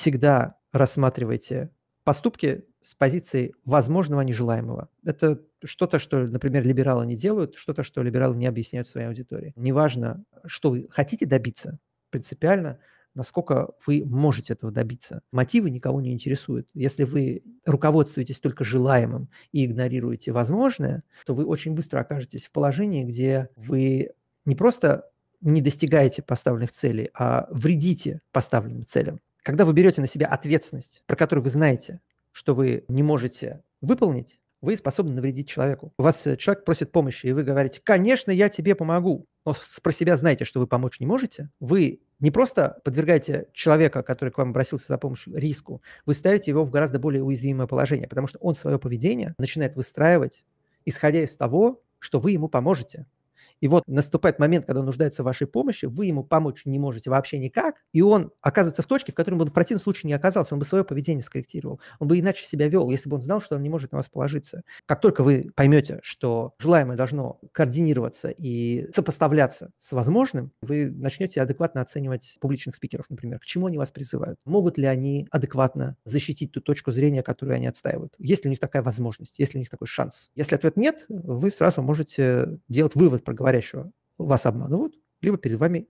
всегда рассматривайте поступки с позиции возможного нежелаемого. Это что-то, что, например, либералы не делают, что-то, что либералы не объясняют своей аудитории. Неважно, что вы хотите добиться принципиально, насколько вы можете этого добиться. Мотивы никого не интересуют. Если вы руководствуетесь только желаемым и игнорируете возможное, то вы очень быстро окажетесь в положении, где вы не просто не достигаете поставленных целей, а вредите поставленным целям. Когда вы берете на себя ответственность, про которую вы знаете, что вы не можете выполнить, вы способны навредить человеку. У вас э, человек просит помощи, и вы говорите, конечно, я тебе помогу. Но про себя знаете, что вы помочь не можете. Вы не просто подвергаете человека, который к вам обратился за помощью, риску, вы ставите его в гораздо более уязвимое положение, потому что он свое поведение начинает выстраивать, исходя из того, что вы ему поможете. И вот наступает момент, когда он нуждается в вашей помощи, вы ему помочь не можете вообще никак, и он оказывается в точке, в которой бы он в противном случае не оказался, он бы свое поведение скорректировал, он бы иначе себя вел, если бы он знал, что он не может на вас положиться. Как только вы поймете, что желаемое должно координироваться и сопоставляться с возможным, вы начнете адекватно оценивать публичных спикеров, например, к чему они вас призывают, могут ли они адекватно защитить ту точку зрения, которую они отстаивают, есть ли у них такая возможность, есть ли у них такой шанс. Если ответ нет, вы сразу можете делать вывод, проговорить говорящего вас обманывают, либо перед вами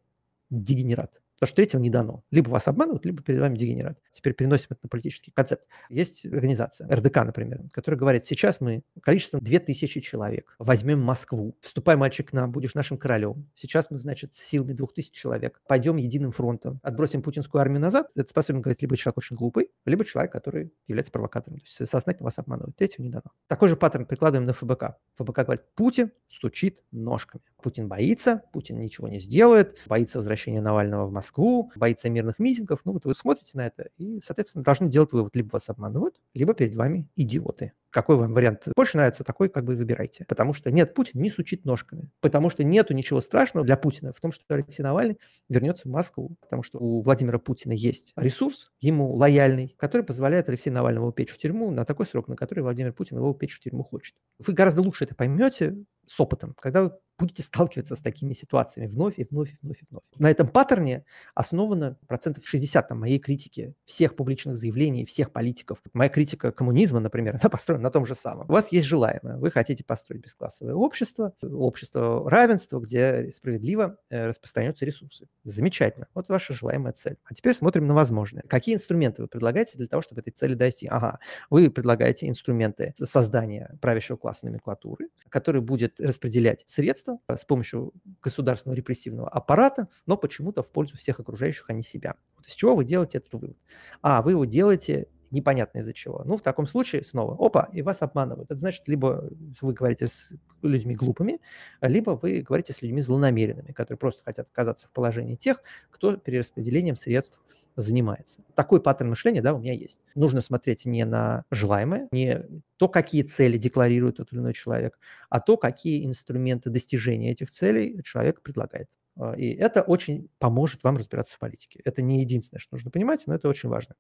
дегенерат. Потому что третьего не дано. Либо вас обманывают, либо перед вами дегенерат. Теперь переносим это на политический концепт. Есть организация, РДК, например, которая говорит, сейчас мы количеством 2000 человек возьмем Москву. Вступай, мальчик, к нам, будешь нашим королем. Сейчас мы, значит, силами 2000 человек пойдем единым фронтом, отбросим путинскую армию назад. Это способен говорить либо человек очень глупый, либо человек, который является провокатором. То есть сознательно вас обманывают. Третьего не дано. Такой же паттерн прикладываем на ФБК. ФБК говорит, Путин стучит ножками. Путин боится, Путин ничего не сделает, боится возвращения Навального в Москву Москву, боится мирных митингов. Ну, вот вы смотрите на это и, соответственно, должны делать вывод. Либо вас обманывают, либо перед вами идиоты. Какой вам вариант больше нравится, такой как бы выбирайте. Потому что нет, Путин не сучит ножками. Потому что нету ничего страшного для Путина в том, что Алексей Навальный вернется в Москву. Потому что у Владимира Путина есть ресурс, ему лояльный, который позволяет Алексею Навальному упечь в тюрьму на такой срок, на который Владимир Путин его упечь в тюрьму хочет. Вы гораздо лучше это поймете с опытом, когда вы будете сталкиваться с такими ситуациями вновь и вновь и вновь и вновь. На этом паттерне основано процентов 60 там, моей критики всех публичных заявлений, всех политиков. Моя критика коммунизма, например, она построена на том же самом. У вас есть желаемое. Вы хотите построить бесклассовое общество, общество равенства, где справедливо э, распространяются ресурсы. Замечательно. Вот ваша желаемая цель. А теперь смотрим на возможное. Какие инструменты вы предлагаете для того, чтобы этой цели дойти? Ага, вы предлагаете инструменты создания правящего класса номенклатуры, который будет распределять средства протеста э, с помощью государственного репрессивного аппарата, но почему-то в пользу всех окружающих, а не себя. Вот из чего вы делаете этот вывод? А, вы его делаете непонятно из-за чего. Ну, в таком случае снова, опа, и вас обманывают. Это значит, либо вы говорите с людьми глупыми, либо вы говорите с людьми злонамеренными, которые просто хотят оказаться в положении тех, кто перераспределением средств занимается. Такой паттерн мышления, да, у меня есть. Нужно смотреть не на желаемое, не то, какие цели декларирует тот или иной человек, а то, какие инструменты достижения этих целей человек предлагает. А, и это очень поможет вам разбираться в политике. Это не единственное, что нужно понимать, но это очень важно.